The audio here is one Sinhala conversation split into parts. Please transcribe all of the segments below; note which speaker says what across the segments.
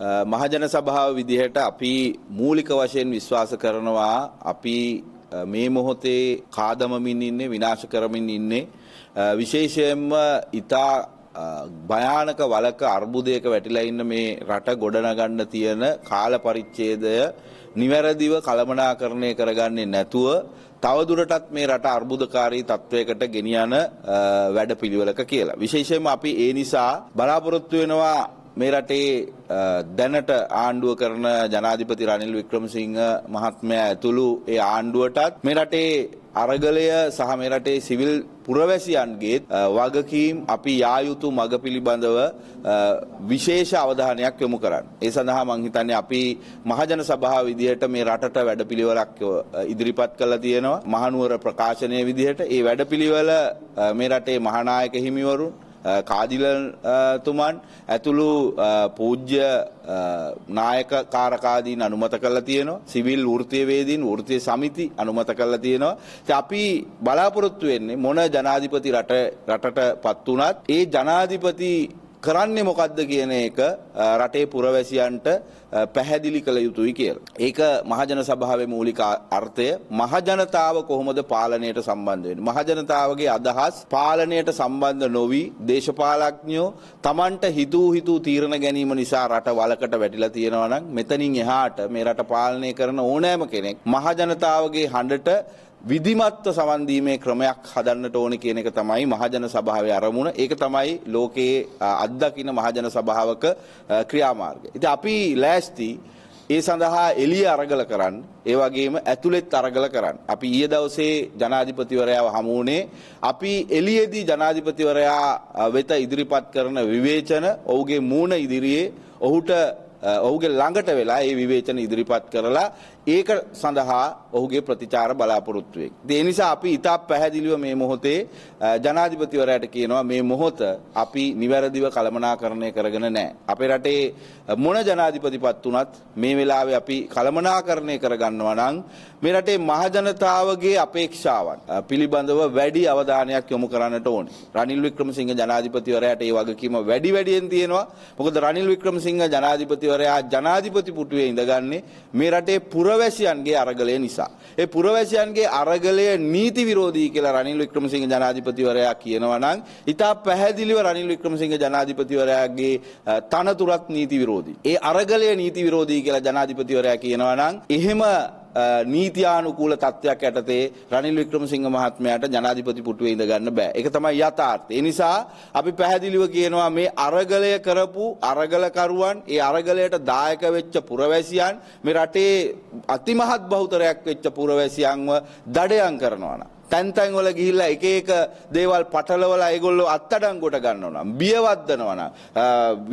Speaker 1: මහජන සභාව විදිහට අපි මූලික වශයෙන් විශ්වාස කරනවා අපි මේ මොහොතේ කාදමමින් ඉන්නේ විනාශ කරමින් ඉන්නේ විශේෂයෙන්ම ඊතා භයානක වලක අර්බුදයක වැටිලා ඉන්න මේ රට ගොඩනගන්න තියෙන කාල පරිච්ඡේදය නිවැරදිව කළමනාකරණය කරගන්නේ නැතුව තවදුරටත් මේ රට අර්බුදකාරී තත්ත්වයකට ගෙනියන වැඩපිළිවෙලක කියලා. විශේෂයෙන්ම අපි ඒ නිසා බලාපොරොත්තු වෙනවා මේ රටේ දැනට ආණ්ඩුව කරන ජනාධිපති රනිල් වික්‍රමසිංහ මහත්මයා ඇතුළු ඒ ආණ්ඩුවටත් මේ රටේ අරගලය සහ මේ රටේ සිවිල් පුරවැසියන්ගේ වගකීම් අපි යා යුතු මඟ පිළිබඳව විශේෂ අවධානයක් යොමු කරන්න. ඒ සඳහා මං හිතන්නේ අපි මහජන සභාව විදිහට මේ රටට වැඩපිළිවෙලක් ඉදිරිපත් කළා තියෙනවා. මහනුවර ප්‍රකාශනයේ විදිහට ඒ වැඩපිළිවෙල මේ රටේ මහානායක හිමිවරුන් කාදිලතුමන් ඇතුළු පූජ්‍ය නායක කාරකාදීන් අනුමත කළ තියෙනවා සිවිල් ෘතියවේදීන් ෘතිය සමිති අනුමත කළ තියෙනවා අපි බලාපොරොත්තු වෙන්නේ මොන ජනාධිපති රටට පත් වනත් ඒ ජනාධිපති කරන්නේ මොකද්ද කියන එක රටේ පුරවැසියන්ට පැහැදිලි කළ යුතුයි කියලා. ඒක මහජන සභාවේ මූලික අර්ථය මහජනතාව කොහොමද පාලනයට සම්බන්ධ වෙන්නේ? මහජනතාවගේ අදහස් පාලනයට සම්බන්ධ නොවි දේශපාලඥයෝ Tamanට හිතූ හිතූ තීරණ ගැනීම නිසා රට වලකට වැටිලා තියෙනවා නම් මෙතනින් එහාට මේ රට පාලනය කරන ඕනෑම කෙනෙක් මහජනතාවගේ හඬට විධිමත්ව සවන්දීමේ ක්‍රමයක් හදන්නට ඕන කියන එක තමයි මහජන සභාවේ අරමුණ. ඒක තමයි ලෝකයේ අත්දකින මහජන සභාවක ක්‍රියාමාර්ගය. ඉතින් අපි ලෑස්ති ඒ සඳහා එළිය අරගල කරන්න, ඒ වගේම ඇතුළෙත් අරගල කරන්න. අපි ඊයේ දවසේ ජනාධිපතිවරයාව හමු වුණේ අපි එළියේදී ජනාධිපතිවරයා වෙත ඉදිරිපත් කරන විවේචන ඔහුගේ මූණ ඉදිරියේ ඔහුට ඔහුගේ ළඟට වෙලා ඒ විවේචන ඉදිරිපත් කරලා ඒක සඳහා ඔහුගේ ප්‍රතිචාර බලාපොරොත්තුවෙක්. ඒ නිසා අපි ඉතා පැහැදිලිව මේ මොහොතේ ජනාධිපතිවරයාට කියනවා මේ මොහොත අපි නිවැරදිව කළමනාකරණය කරගෙන නැහැ. අපේ රටේ මොන ජනාධිපතිපත් වුණත් මේ වෙලාවේ අපි කළමනාකරණය කරගන්නවා නම් මේ රටේ මහජනතාවගේ අපේක්ෂාවන් පිළිබඳව වැඩි අවධානයක් යොමු කරන්නට ඕනේ. රනිල් වික්‍රමසිංහ ජනාධිපතිවරයාට ඒ වගකීම වැඩි වැඩියෙන් තියෙනවා. මොකද රනිල් වික්‍රමසිංහ ජනාධිපතිවරයා ජනාධිපති පුටුවේ ඉඳගන්නේ මේ රටේ පුර පුරවැසියන්ගේ අරගලය නිසා. ඒ පුරවැසියන්ගේ අරගලය නීති විරෝධී කියලා රනිල් වික්‍රමසිංහ ජනාධිපතිවරයා කියනවා නම් ඉතා පැහැදිලිව රනිල් වික්‍රමසිංහ ජනාධිපතිවරයාගේ තනතුරත් නීති විරෝධී. ඒ අරගලය නීති විරෝධී කියලා ජනාධිපතිවරයා කියනවා නම් එහෙම නීතියානුකූල තත්ත්වයක් ඇටතේ රනිල් වික්‍රමසිංහ මහත්මයාට ජනාධිපති පුටුවේ ඉඳ ගන්න බෑ. ඒක තමයි යථාර්ථය. ඒ නිසා අපි පැහැදිලිව කියනවා මේ අරගලය කරපු අරගලකරුවන් ඒ අරගලයට දායක වෙච්ච පුරවැසියන් මේ රටේ අතිමහත් බහුතරයක් වෙච්ච පුරවැසියන්ව දඩයම් කරනවා. තැන් තැන් වල ගිහිල්ලා එක එක දේවල් පටලවලා ඒගොල්ලෝ අත්අඩංගුවට ගන්නවා නම් බියවද්දනවා නම්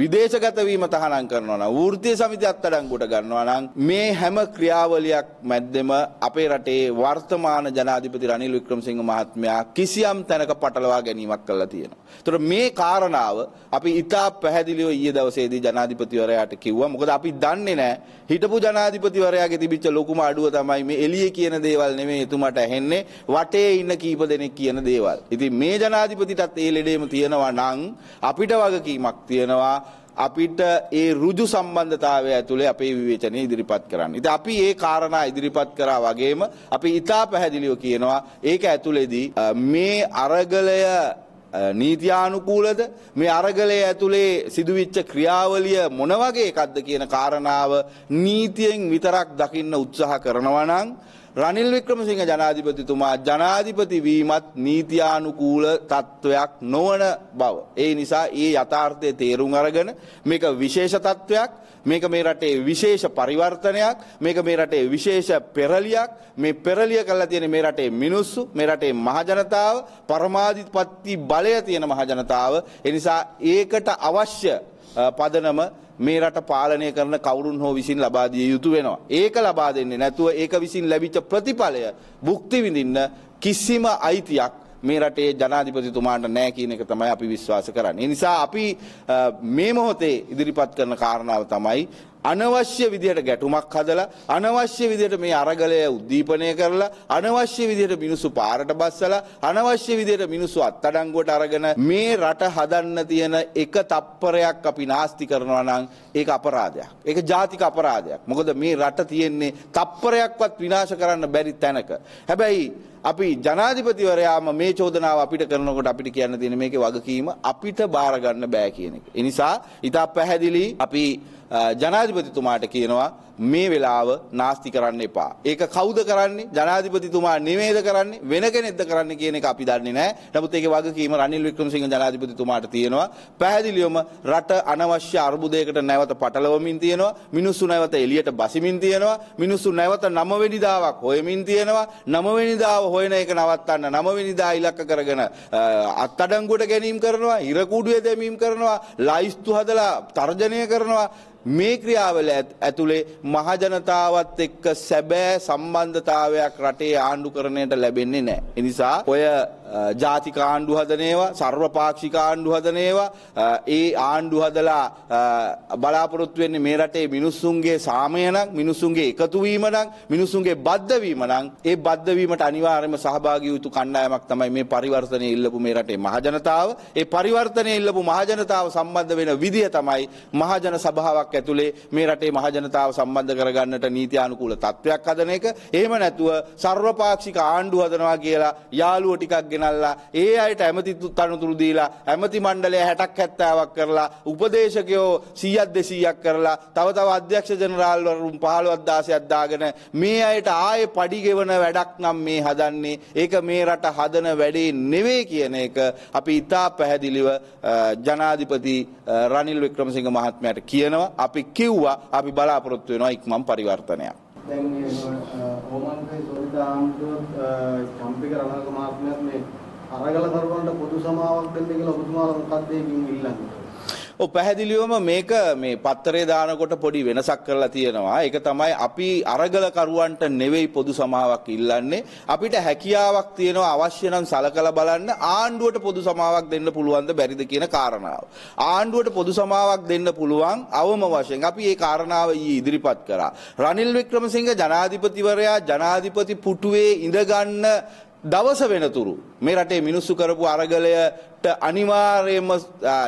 Speaker 1: විදේශගත වීම තහනම් කරනවා නම් වෘත්තීය සමිති අත්අඩංගුවට ගන්නවා නම් මේ හැම ක්‍රියාවලියක් මැද්දෙම අපේ රටේ වර්තමාන ජනාධිපති රනිල් වික්‍රමසිංහ මහත්මයා කිසියම් තැනක පටලවා ගැනීමක් කළා තියෙනවා. ඒතර මේ කාරණාව අපි ඉතා පැහැදිලිව ඊයේ දවසේදී ජනාධිපතිවරයාට කිව්වා. මොකද අපි දන්නේ නැහැ හිටපු ජනාධිපතිවරයාගේ තිබිච්ච ලොකුම අඩුව තමයි මේ එළියේ කියන දේවල් නෙමෙයි එතුමාට ඇහෙන්නේ. වටේ රටේ ඉන්න කීප දෙනෙක් කියන දේවල්. ඉතින් මේ ජනාධිපතිටත් ඒ ලෙඩේම තියෙනවා නම් අපිට වගකීමක් තියෙනවා අපිට ඒ රුජු සම්බන්ධතාවය ඇතුළේ අපේ විවේචනය ඉදිරිපත් කරන්න. ඉතින් අපි ඒ කාරණා ඉදිරිපත් කරා වගේම අපි ඊටා පැහැදිලිව කියනවා ඒක ඇතුළේදී මේ අරගලය නීතියානුකූලද මේ අරගලය ඇතුළේ සිදුවිච්ච ක්‍රියාවලිය මොන වගේ එකක්ද කියන කාරණාව නීතියෙන් විතරක් දකින්න උත්සාහ කරනවා නම් රනිල් වික්‍රමසිංහ ජනාධිපතිතුමා ජනාධිපති වීමත් නීතියානුකූල තත්ත්වයක් නොවන බව. ඒ නිසා ඒ යථාර්ථය තේරුම් අරගෙන මේක විශේෂ තත්ත්වයක් මේක මේ රටේ විශේෂ පරිවර්තනයක් මේක මේ රටේ විශේෂ පෙරලියක් මේ පෙරලිය කරලා තියෙන මේ රටේ මිනිස්සු මේ රටේ මහජනතාව පරමාධිපති බලය තියෙන මහජනතාව එනිසා ඒකට අවශ්‍ය පදනම මේ රට පාලනය කරන කවුරුන් හෝ විසින් ලබා දිය යුතු වෙනවා. ඒක ලබා දෙන්නේ නැතුව ඒක විසින් ලැබිච්ච ප්‍රතිඵලය භුක්ති විඳින්න කිසිම අයිතියක් මේ රටේ ජනාධිපතිතුමාට නෑ කියන එක තමයි අපි විශ්වාස කරන්නේ. නිසා අපි මේ මොහොතේ ඉදිරිපත් කරන කාරණාව තමයි අනවශ්‍ය විදිහට ගැටුමක් හදලා අනවශ්‍ය විදිහට මේ අරගලය උද්දීපනය කරලා අනවශ්‍ය විදිහට මිනිස්සු පාරට බස්සලා අනවශ්‍ය විදිහට මිනිස්සු අත්අඩංගුවට අරගෙන මේ රට හදන්න තියෙන එක තප්පරයක් අපි නාස්ති කරනවා නම් ඒක අපරාධයක්. ඒක ජාතික අපරාධයක්. මොකද මේ රට තියෙන්නේ තප්පරයක්වත් විනාශ කරන්න බැරි තැනක. හැබැයි අපි ජනාධිපතිවරයාම මේ චෝදනාව අපිට කරනකොට අපිට කියන්න තියෙන මේකේ වගකීම අපිට බාර ගන්න බෑ කියන එක. ඒ නිසා ඊට පැහැදිලි අපි ජනාධිපතිතුමාට කියනවා මේ වෙලාව නාස්ති කරන්න එපා. ඒක කවුද කරන්නේ? ජනාධිපතිතුමා නිවේද කරන්නේ වෙන කෙනෙක්ද කරන්නේ කියන එක අපි දන්නේ නැහැ. නමුත් ඒකේ වගකීම රනිල් වික්‍රමසිංහ ජනාධිපතිතුමාට තියෙනවා. පැහැදිලිවම රට අනවශ්‍ය අර්බුදයකට නැවත පටලවමින් තියෙනවා. මිනිස්සු නැවත එළියට බසිමින් තියෙනවා. මිනිස්සු නැවත නමවෙනිදාවක් හොයමින් තියෙනවා. නමවෙනිදාව හොයන එක නවත්තන්න නමවෙනිදා ඉලක්ක කරගෙන අත්අඩංගුවට ගැනීම කරනවා. ඉරකූඩුවේ දැමීම කරනවා. ලයිස්තු හදලා තර්ජනය කරනවා. මේ ක්‍රියාවල ඇතුලේ මහජනතාවත් එක්ක සැබෑ සම්බන්ධතාවයක් රටේ ආණ්ඩුකරණයට ලැබෙන්නේ නෑ. එනිසා ඔය ජාතික ආණ්ඩු හදන ඒවා සර්වපාක්ෂික ආණ්ඩු හදන ඒවා ඒ ආණ්ඩු හදලා බලාපොරොත්තු වෙන්නේ මේ රටේ මිනිස්සුන්ගේ සාමය නම් මිනිස්සුන්ගේ එකතු වීම නම් මිනිස්සුන්ගේ බද්ධ වීම නම් ඒ බද්ධ වීමට අනිවාර්යයෙන්ම සහභාගී වූ කණ්ඩායමක් තමයි මේ පරිවර්තනය ඉල්ලපු මේ රටේ මහජනතාව ඒ පරිවර්තනය ඉල්ලපු මහජනතාව සම්බන්ධ වෙන විදිය තමයි මහජන සභාවක් ඇතුලේ මේ රටේ මහජනතාව සම්බන්ධ කරගන්නට නීතියානුකූල තත්ත්වයක් හදන එක එහෙම නැතුව සර්වපාක්ෂික ආණ්ඩු හදනවා කියලා යාළුවෝ ටිකක් ගෙන ගෙනල්ලා ඒ අයට ඇමති තනතුරු දීලා ඇමති මණ්ඩලය හැටක් හැත්තාවක් කරලා උපදේශකයෝ සීයක් දෙසීයක් කරලා තව තව අධ්‍යක්ෂ ජනරාල්වරුම් පහළුවක් දාසයක් දාගෙන මේ අයට ආයේ පඩිගෙවන වැඩක් නම් මේ හදන්නේ ඒක මේ රට හදන වැඩේ නෙවෙයි කියන එක අපි ඉතා පැහැදිලිව ජනාධිපති රනිල් වික්‍රමසිංහ මහත්මයට කියනවා අපි කිව්වා අපි බලාපොරොත්තු වෙනවා ඉක්මන් පරිවර්තනයක්. දැන් මේ ඕමන්ගේ සෝවිත ආම්තුත් චම්පික රණක මහත්මයාත් මේ අරගල කරුවන්ට පොදු සමාවක් දෙන්න කියලා ඔබතුමාලා මොකක්ද මේකින් ඉල්ලන්නේ? ඔව් පැහැදිලිවම මේක මේ පත්තරේ දානකොට පොඩි වෙනසක් කරලා තියෙනවා. ඒක තමයි අපි අරගලකරුවන්ට නෙවෙයි පොදු සමාවක් ඉල්ලන්නේ. අපිට හැකියාවක් තියෙනවා අවශ්‍ය නම් සලකලා බලන්න ආණ්ඩුවට පොදු සමාවක් දෙන්න පුළුවන්ද බැරිද කියන කාරණාව. ආණ්ඩුවට පොදු සමාවක් දෙන්න පුළුවන් අවම වශයෙන්. අපි මේ කාරණාව ඉදිරිපත් කරා. රනිල් වික්‍රමසිංහ ජනාධිපතිවරයා ජනාධිපති පුටුවේ ඉඳගන්න දවස වෙනතුරු මේ රටේ මිනිස්සු කරපු අරගලයට අනිවාර්යයෙන්ම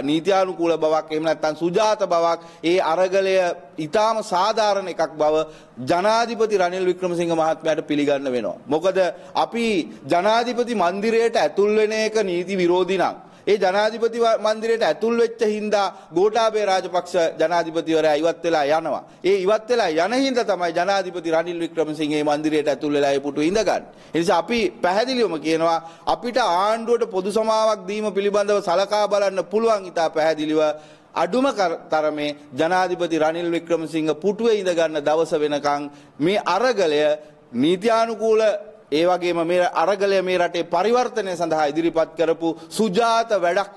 Speaker 1: නීතියානුකූල බවක් එහෙම නැත්නම් සුජාත බවක් ඒ අරගලය ඊටාම සාධාරණ එකක් බව ජනාධිපති රනිල් වික්‍රමසිංහ මහත්මයාට පිළිගන්න වෙනවා. මොකද අපි ජනාධිපති මන්දිරයට ඇතුල් වෙන එක නීති විරෝධී නම් ඒ ජනාධිපති මන්දිරයට ඇතුල් වෙච්ච හින්දා ගෝඨාභය රාජපක්ෂ ජනාධිපතිවරයා ඉවත් වෙලා යනවා. ඒ ඉවත් වෙලා යන හින්දා තමයි ජනාධිපති රනිල් වික්‍රමසිංහ මේ මන්දිරයට ඇතුල් වෙලා ඒ පුටු ඉඳගන්නේ. ඒ නිසා අපි පැහැදිලිවම කියනවා අපිට ආණ්ඩුවට පොදු සමාවක් දීම පිළිබඳව සලකා බලන්න පුළුවන් ඉතා පැහැදිලිව අඩුම තරමේ ජනාධිපති රනිල් වික්‍රමසිංහ පුටුවේ ඉඳගන්න දවස වෙනකන් මේ අරගලය නීතියානුකූල ඒ වගේම මේ අරගලය මේ රටේ පරිවර්තනය සඳහා ඉදිරිපත් කරපු සුජාත වැඩක්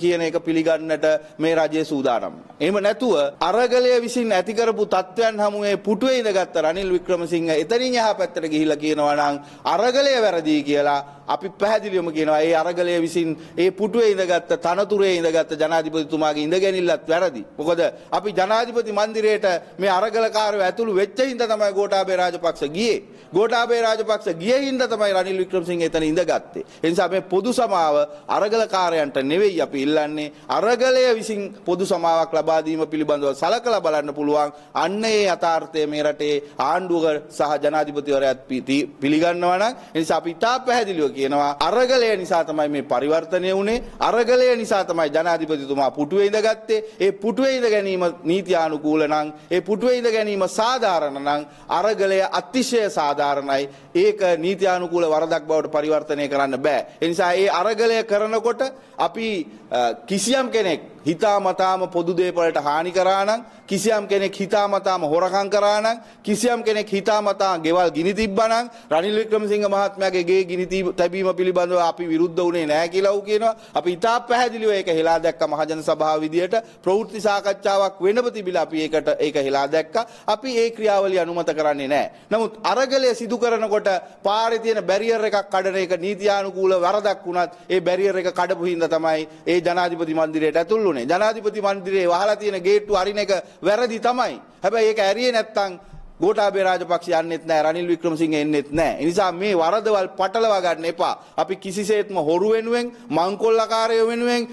Speaker 1: කියන එක පිළිගන්නට මේ රජය සූදානම්. එහෙම නැතුව අරගලය විසින් ඇති කරපු තත්වයන් හමුවේ පුටුවේ ඉඳගත් රනිල් වික්‍රමසිංහ එතනින් යහපැත්තට ගිහිල්ලා කියනවා නම් අරගලය වැරදි කියලා අපි පැහැදිලිවම කියනවා ඒ අරගලය විසින් ඒ පුටුවේ ඉඳගත්ත තනතුරේ ඉඳගත්ත ජනාධිපතිතුමාගේ ඉඳගැනිල්ලත් වැරදි. මොකද අපි ජනාධිපති මන්දිරයට මේ අරගලකාරයෝ ඇතුළු වෙච්ච හින්දා තමයි ගෝඨාභය රාජපක්ෂ ගියේ. ගෝඨාභය රාජපක්ෂ ගියේ හින්ද තමයි රනිල් වික්‍රමසිංහ එතන ඉඳගත්තේ. ඒ නිසා මේ පොදු සමාව අරගලකාරයන්ට නෙවෙයි අපි ඉල්ලන්නේ අරගලය විසින් පොදු සමාවක් ලබා දීම පිළිබඳව සලකලා බලන්න පුළුවන්. අන්න ඒ යථාර්ථය මේ රටේ ආණ්ඩුව සහ ජනාධිපතිවරයාත් පිළිගන්නවා නම් ඒ නිසා අපි ඉතා පැහැදිලිව කියනවා අරගලය නිසා තමයි මේ පරිවර්තනය වුණේ. අරගලය නිසා තමයි ජනාධිපතිතුමා පුටුවේ ඉඳගත්තේ. ඒ පුටුවේ ඉඳ ගැනීම නීතියානුකූල නම් ඒ පුටුවේ ඉඳ ගැනීම සාධාරණ නම් අරගලය අතිශය සාධාරණයි. ඒක නීත්‍යානුකූල වරදක් බවට පරිවර්තනය කරන්න බෑ. එනිසා ඒ අරගලය කරනකොට අපි කිසියම් කෙනෙක් හිතාමතාම පොදු දේපලට හානි කරානම් කිසියම් කෙනෙක් හිතාමතාම හොරකම් කරානම් කිසියම් කෙනෙක් හිතාමතා ගෙවල් ගිනි තිබ්බනම් රනිල් වික්‍රමසිංහ මහත්මයාගේ ගේ ගිනි තැබීම පිළිබඳව අපි විරුද්ධ වුණේ නැහැ කියලා ඌ කියනවා. අපි ඉතා පැහැදිලිව ඒක හෙලා දැක්ක මහජන සභාව විදියට ප්‍රවෘත්ති සාකච්ඡාවක් වෙනව තිබිලා අපි ඒකට ඒක හෙලා දැක්කා. අපි ඒ ක්‍රියාවලිය අනුමත කරන්නේ නැහැ. නමුත් අරගලය සිදු කරනකොට පාරේ තියෙන බැරියර් එකක් කඩන එක නීතියානුකූල වරදක් වුණත් ඒ බැරියර් එක කඩපු හින්දා තමයි ඒ ජනාධිපති මන්දිරයට ඇතුල් වුණේ. ඕනේ. ජනාධිපති මණ්ඩලයේ වහලා තියෙන ගේට්ටු අරින එක වැරදි තමයි. හැබැයි ඒක ඇරියේ නැත්තම් ගෝඨාභය රාජපක්ෂ යන්නෙත් නැහැ රනිල් වික්‍රමසිංහ එන්නෙත් නැහැ. ඒ නිසා මේ වරදවල් පටලවා ගන්න එපා. අපි කිසිසේත්ම හොරු වෙනුවෙන්, මංකොල්ලකාරයෝ වෙනුවෙන්,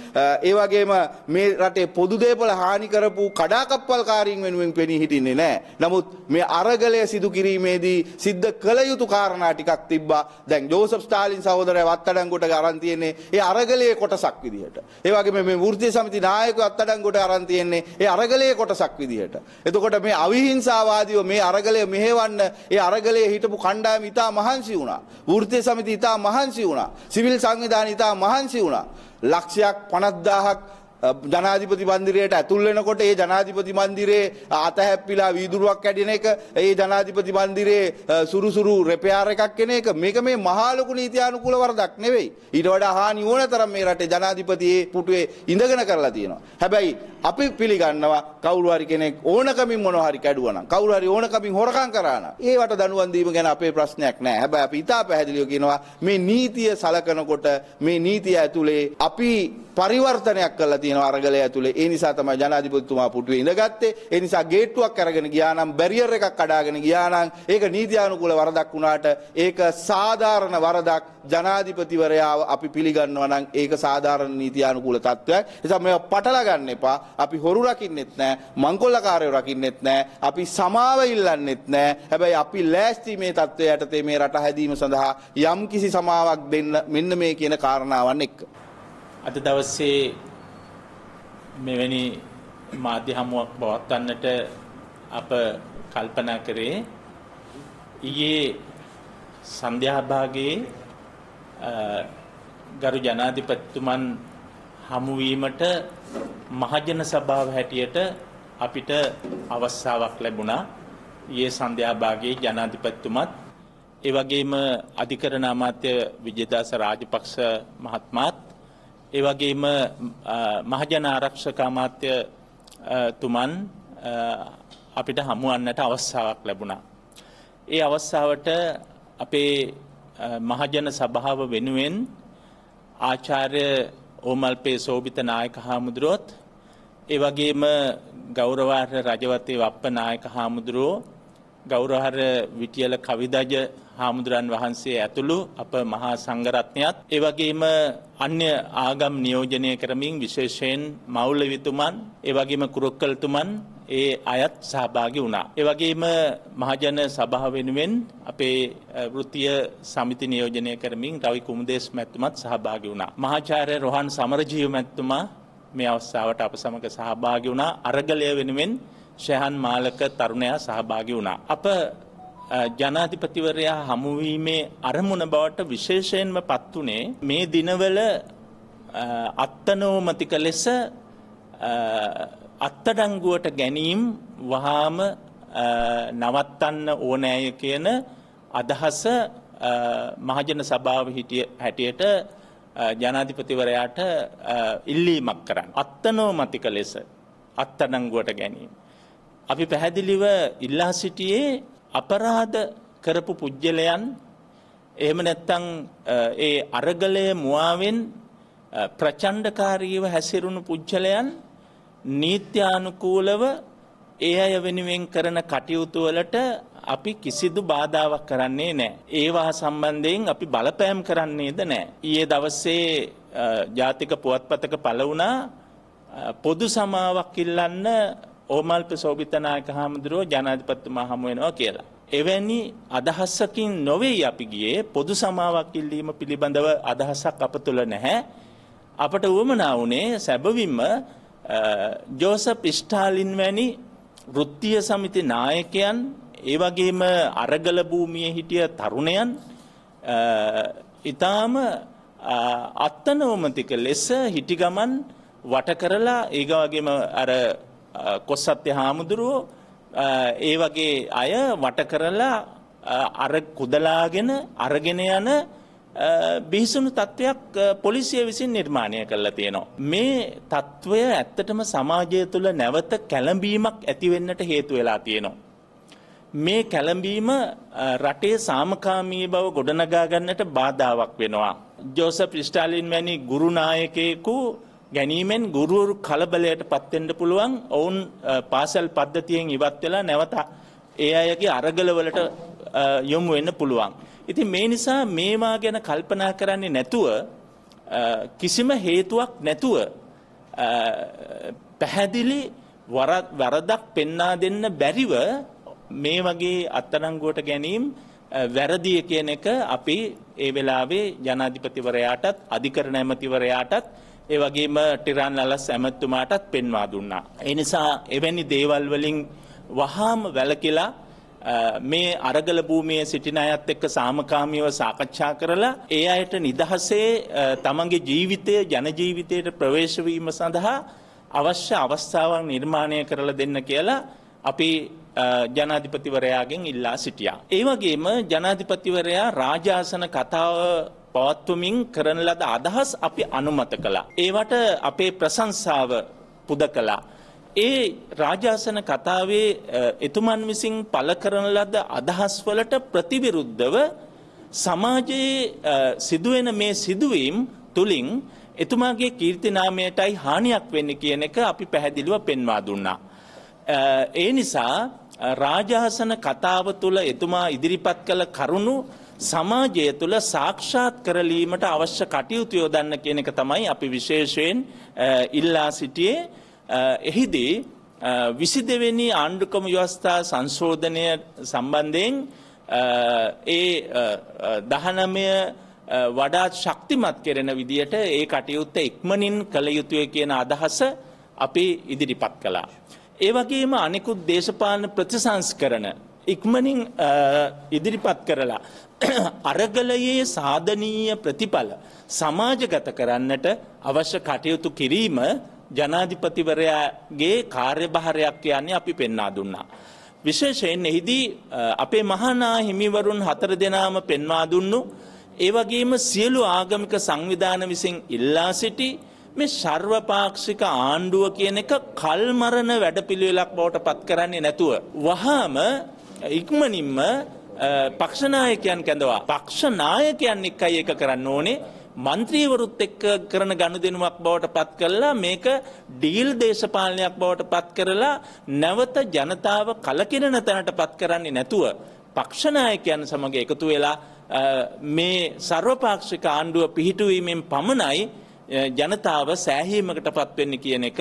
Speaker 1: ඒ වගේම මේ රටේ පොදු දේපල හානි කරපු කඩාකප්පල්කාරීන් වෙනුවෙන් පෙනී හිටින්නේ නැහැ. නමුත් මේ අරගලය සිදු කිරීමේදී සිද්ධ කළ යුතු කාරණා ටිකක් තිබ්බා. දැන් ජෝසප් ස්ටාලින් සහෝදරයා වත්තඩංගුවට අරන් තියෙන්නේ ඒ අරගලයේ කොටසක් විදිහට. ඒ වගේම මේ වෘත්තීය සමිති නායකයෝ වත්තඩංගුවට අරන් තියෙන්නේ ඒ අරගලයේ කොටසක් විදිහට. එතකොට මේ අවිහිංසාවාදීව මේ අරගලය මෙහෙවන්න ඒ අරගලයේ හිටපු කණ්ඩායම ඉතා මහන්සි වුණා. වෘත්තීය සමිති ඉතා මහන්සි වුණා. සිවිල් සංවිධාන ඉතා මහන්සි වුණා. ලක්ෂයක් 50000ක් ජනාධිපති මන්දිරයට ඇතුල් වෙනකොට ඒ ජනාධිපති මන්දිරේ අතහැප්පිලා වීදුරුවක් ඇඩෙන එක ඒ ජනාධිපති මන්දිරේ සුරුසුරු රෙපයාර එකක් කෙන එක මේක මේ මහලොකු නීතියානුකූල වරදක් නෙවෙයි. ඊට වඩා හානි ඕන තරම් මේ රටේ ජනාධිපතියේ පුටුවේ ඉඳගෙන කරලා තියෙනවා. හැබැයි අපි පිළිගන්නවා කවුරු හරි කෙනෙක් ඕනකමින් මොනවා හරි කැඩුවනම් කවුරු හරි ඕනකමින් හොරකම් කරා නම් ඒවට දනුවම් දීම ගැන අපේ ප්‍රශ්නයක් නෑ. හැබැයි අපි ඉතා පැහැදිලිව කියනවා මේ නීතිය සලකනකොට මේ නීතිය ඇතුලේ අපි පරිවර්තනයක් කරලා තියෙනවා. තියෙන අරගලය ඇතුලේ. ඒ නිසා තමයි ජනාධිපතිතුමා පුටුවේ ඉඳගත්තේ. ඒ නිසා ගේට්ටුවක් අරගෙන ගියා නම් බැරියර් එකක් කඩාගෙන ගියා නම් ඒක නීතියානුකූල වරදක් වුණාට ඒක සාධාරණ වරදක් ජනාධිපතිවරයාව අපි පිළිගන්නවා නම් ඒක සාධාරණ නීතියානුකූල තත්ත්වයක්. නිසා මේවා පටල ගන්න එපා. අපි හොරු රකින්නෙත් නෑ, මංකොල්ලකාරයෝ රකින්නෙත් නෑ, අපි සමාව ඉල්ලන්නෙත් නෑ. හැබැයි අපි ලෑස්ති මේ තත්ත්වය යටතේ මේ රට හැදීම සඳහා යම්කිසි සමාවක් දෙන්න මෙන්න මේ කියන කාරණාවන් එක්ක.
Speaker 2: අද දවස්සේ මෙවැනි මාධ්‍ය හමුවක් පවත්වන්නට අප කල්පනා කරේ ඊයේ සන්ධ්‍යාභාගයේ ගරු ජනාධිපතිතුමන් හමුවීමට මහජන සභාව හැටියට අපිට අවස්ථාවක් ලැබුණා. ඊයේ සන්ධ්‍යාභාගයේ ජනාධිපතිතුමත් ඒ වගේම අධිකරණ අමාත්‍ය විජේදාස රාජපක්ෂ මහත්මයාත් ඒ වගේම මහජන ආරක්ෂක අමාත්‍ය තුමන් අපිට හමුවන්නට අවස්ථාවක් ලැබුණා. ඒ අවස්ථාවට අපේ මහජන සභාව වෙනුවෙන් ආචාර්ය ඕමල්පේ සෝභිත නායක හාමුදුරුවොත් ඒ වගේම ගෞරවාර්ය රජවතේ වප්ප නායක හාමුදුරුවෝ ගෞරවාර්ය විටියල කවිදජ හාමුදුරන් වහන්සේ ඇතුළු අප මහා සංඝරත්නයත් එවැගේම අන්‍ය ආගම් නියෝජනය කරමින් විශේෂයෙන් මෞලවිතුමන් එවැගේම කුරුක්කල්තුමන් ඒ අයත් සහභාගී වුණා. ඒ වගේම මහජන සභාව වෙනුවෙන් අපේ වෘත්තීය සමිති නියෝජනය කරමින් රවි කුමුදේස් මැතිතුමත් සහභාගී වුණා. මහාචාර්ය රෝහන් සමරජීව මැතිතුමා මේ අවස්ථාවට අප සමග සහභාගී වුණා. අරගලය වෙනුවෙන් ශෙහන් මාලක තරුණයා සහභාගී වුණා. අප ජනාධිපතිවරයා හමුවීමේ අරමුණ බවට විශේෂයෙන්ම පත්වනේ මේ දිනවල අත්තනෝමතික ලෙස අත්තඩංගුවට ගැනීම් වහාම නවත්තන්න ඕනෑය කියන අදහස මහජන සභාව හැටියට ජනාධිපතිවරයාට ඉල්ලීමක් කරන්න. අත්තනෝමතික ලෙස අත්තඩංගුවට ගැනීම. අපි පැහැදිලිව ඉල්ලා සිටියේ අපරාධ කරපු පුජ්‍යලයන් එහෙම නැත්තං ඒ අරගලය මුවාවෙන් ප්‍රචණ්ඩකාරීව හැසිරුණු පුජ්‍යලයන් නීත්‍යානුකූලව ඒ අය වෙනුවෙන් කරන කටයුතු වලට අපි කිසිදු බාධාවක් කරන්නේ නැහැ. ඒවා සම්බන්ධයෙන් අපි බලපෑම් කරන්නේද නැහැ. ඊයේ දවසේ ජාතික පුවත්පතක පළ වුණා පොදු සමාවක් ඉල්ලන්න ඕමල්ප සෝභිතනායක හාමුදුරුවෝ ජනාධිපතිතුමා හමු වෙනවා කියලා. එවැනි අදහසකින් නොවේ අපි ගියේ පොදු සමාවක් ඉල්ලීම පිළිබඳව අදහසක් අප තුළ නැහැ. අපට වුවමනා වුණේ සැබවින්ම ජෝසප් ස්ටාලින් වැනි වෘත්තීය සමිති නායකයන් ඒ වගේම අරගල භූමියේ හිටිය තරුණයන් ඊටාම අත්තනෝමතික ලෙස හිටි ගමන් වට කරලා ඒ වගේම අර කොස්සත්්‍ය හාමුදුරුවෝ ඒ වගේ අය වට කරලා අර කුදලාගෙන අරගෙන යන බිහිසුණු තත්ත්වයක් පොලිසිය විසින් නිර්මාණය කරලා තියෙනවා. මේ තත්ත්වය ඇත්තටම සමාජය තුළ නැවත කැළඹීමක් ඇතිවෙන්නට හේතු වෙලා තියෙනවා. මේ කැළඹීම රටේ සාමකාමී බව ගොඩනගා ගන්නට බාධාවක් වෙනවා. ජෝසප් ස්ටාලින් වැනි ගුරුනායකයෙකු ගැනීමෙන් ගුරුවරු කලබලයට පත්වෙන්ඩ පුළුවන් ඔවුන් පාසල් පද්ධතියෙන් ඉවත් වෙලා නැවත ඒ අයගේ අරගලවලට යොමු වෙන්න පුළුවන්. ඉතින් මේ නිසා මේවා ගැන කල්පනා කරන්නේ නැතුව කිසිම හේතුවක් නැතුව පැහැදිලි වරදක් පෙන්නා දෙන්න බැරිව මේ වගේ අත්තරංගුවට ගැනීම් වැරදිය කියන එක අපි ඒ වෙලාවේ ජනාධිපතිවරයාටත් අධිකරණ ඇමතිවරයාටත් ඒ වගේම ටිරන් අලස් ඇමැත්තුමාටත් පෙන්වා දුන්නා. ඒ නිසා එවැනි දේවල් වලින් වහාම වැළකීලා මේ අරගල භූමියේ සිටින අයත් එක්ක සාමකාමීව සාකච්ඡා කරලා ඒ අයට නිදහසේ තමන්ගේ ජීවිතය ජන ජීවිතයට ප්‍රවේශ වීම සඳහා අවශ්‍ය අවස්ථාවන් නිර්මාණය කරලා දෙන්න කියලා අපි ජනාධිපතිවරයාගෙන් ඉල්ලා සිටියා. ඒ වගේම ජනාධිපතිවරයා රාජාසන කතාව පවත්වමින් කරන ලද අදහස් අපි අනුමත කළා. ඒවට අපේ ප්‍රශංසාව පුද කළා. ඒ රාජාසන කතාවේ එතුමන් විසින් පළ කරන ලද අදහස් වලට ප්‍රතිවිරුද්ධව සමාජයේ සිදුවෙන මේ සිදුවීම් තුලින් එතුමාගේ කීර්ති නාමයටයි හානියක් වෙන්නේ කියන එක අපි පැහැදිලිව පෙන්වා දුන්නා. ඒ නිසා රාජාසන කතාව තුළ එතුමා ඉදිරිපත් කළ කරුණු සමාජය තුළ සාක්ෂාත් කරලීමට අවශ්‍ය කටයුතු යොදන්න කියන එක තමයි අපි විශේෂයෙන් ඉල්ලා සිටියේ එහිදී විසි දෙවෙනි ආණ්ඩුකම ව්‍යවස්ථා සංශෝධනය සම්බන්ධයෙන් ඒ දහනමය වඩාත් ශක්තිමත් කෙරෙන විදියට ඒ කටයුත්ත ඉක්මනින් කළ යුතුය කියන අදහස අපි ඉදිරිපත් කළා. ඒ වගේම අනෙකුත් දේශපාලන ප්‍රතිසංස්කරණ ඉක්මනින් ඉදිරිපත් කරලා අරගලයේ සාධනීය ප්‍රතිඵල සමාජගත කරන්නට අවශ්‍ය කටයුතු කිරීම ජනාධිපතිවරයාගේ කාර්යභාරයක් කියන්නේ අපි පෙන්වා දුන්නා. විශේෂයෙන් එහිදී අපේ මහනා හිමිවරුන් හතර දෙනාම පෙන්වා දුන්නු ඒ වගේම සියලු ආගමික සංවිධාන විසින් ඉල්ලා සිටි මේ ශර්වපාක්ෂික ආණ්ඩුව කියන එක කල්මරණ වැඩපිළිවෙලක් බවට පත් කරන්නේ නැතුව වහාම ඉක්මනින්ම පක්ෂනායකයන් කැඳවා. පක්ෂනායකයන් එක්කයි එක කරන්න ඕනේ මන්ත්‍රීවරුත් එක්ක කරන ගනුදෙනුවක් බවට පත් කරලා මේක ඩීල් දේශපාලනයක් බවට පත් කරලා නැවත ජනතාව කලකිරෙන තැනට පත් කරන්නේ නැතුව පක්ෂනායකයන් සමග එකතු වෙලා මේ ਸਰවපාක්ෂික ආණ්ඩුව පිහිටුවීමෙන් පමණයි ජනතාව සෑහීමකට පත්වෙන්න කියන එක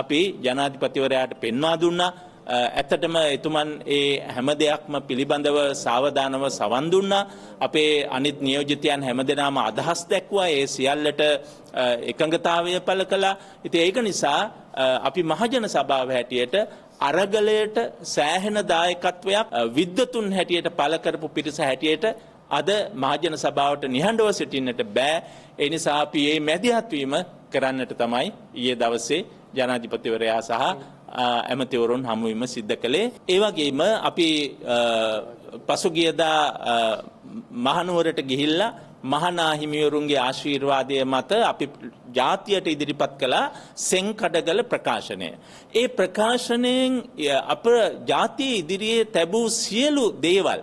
Speaker 2: අපි ජනාධිපතිවරයාට පෙන්වා දුන්නා ඇත්තටම එතුමන් ඒ හැම දෙයක්ම පිළිබඳව සාවධානව සවන් දුන්නා. අපේ අනිත් නියෝජිතයන් හැමදෙනාම අදහස් දැක්වා ඒ සියල්ලට එකඟතාවය පළ කළා. ඉතින් ඒක නිසා අපි මහජන සභාව හැටියට අරගලයට සෑහෙන දායකත්වයක් විද්වතුන් හැටියට පළ කරපු පිරිස හැටියට අද මහජන සභාවට නිහඬව සිටින්නට බෑ. ඒ නිසා අපි මේ මැදිහත් වීම කරන්නට තමයි ඊයේ දවසේ ජනාධිපතිවරයා සහ ඇමතිවරුන් හමුවීම සිද්ධ කළේ. ඒවගේම අපි පසුගියදා මහනුවරට ගිහිල්ලා මහනාහිමියවරුන්ගේ ආශීර්වාදය මත අපි ජාතියට ඉදිරිපත් කළා සෙංකඩගල ප්‍රකාශනය. ඒ ප්‍රකාශනයෙන් අප ජාතිය ඉදිරියේ තැබූ සියලු දේවල්.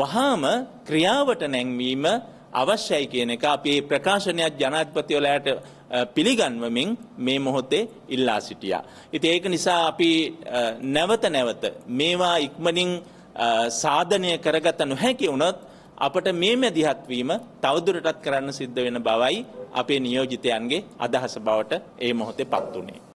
Speaker 2: වහාම ක්‍රියාවට නැංවීම අවශ්‍යයි කියන එක අපේ ප්‍රකාශනයක් ජනාධපතිවලට පිළිගන්වමින් මේ මොහොතේ ඉල්ලා සිටියා. ඉතින් ඒක නිසා අපි නැවත නැවත මේවා ඉක්මනින් සාධනය කරගත නොහැකි වුණොත් අපට මේ මැදිහත් වීම තවදුරටත් කරන්න සිද්ධ වෙන බවයි අපේ නියෝජිතයන්ගේ අදහස බවට ඒ මොහොතේ පත් වුණේ.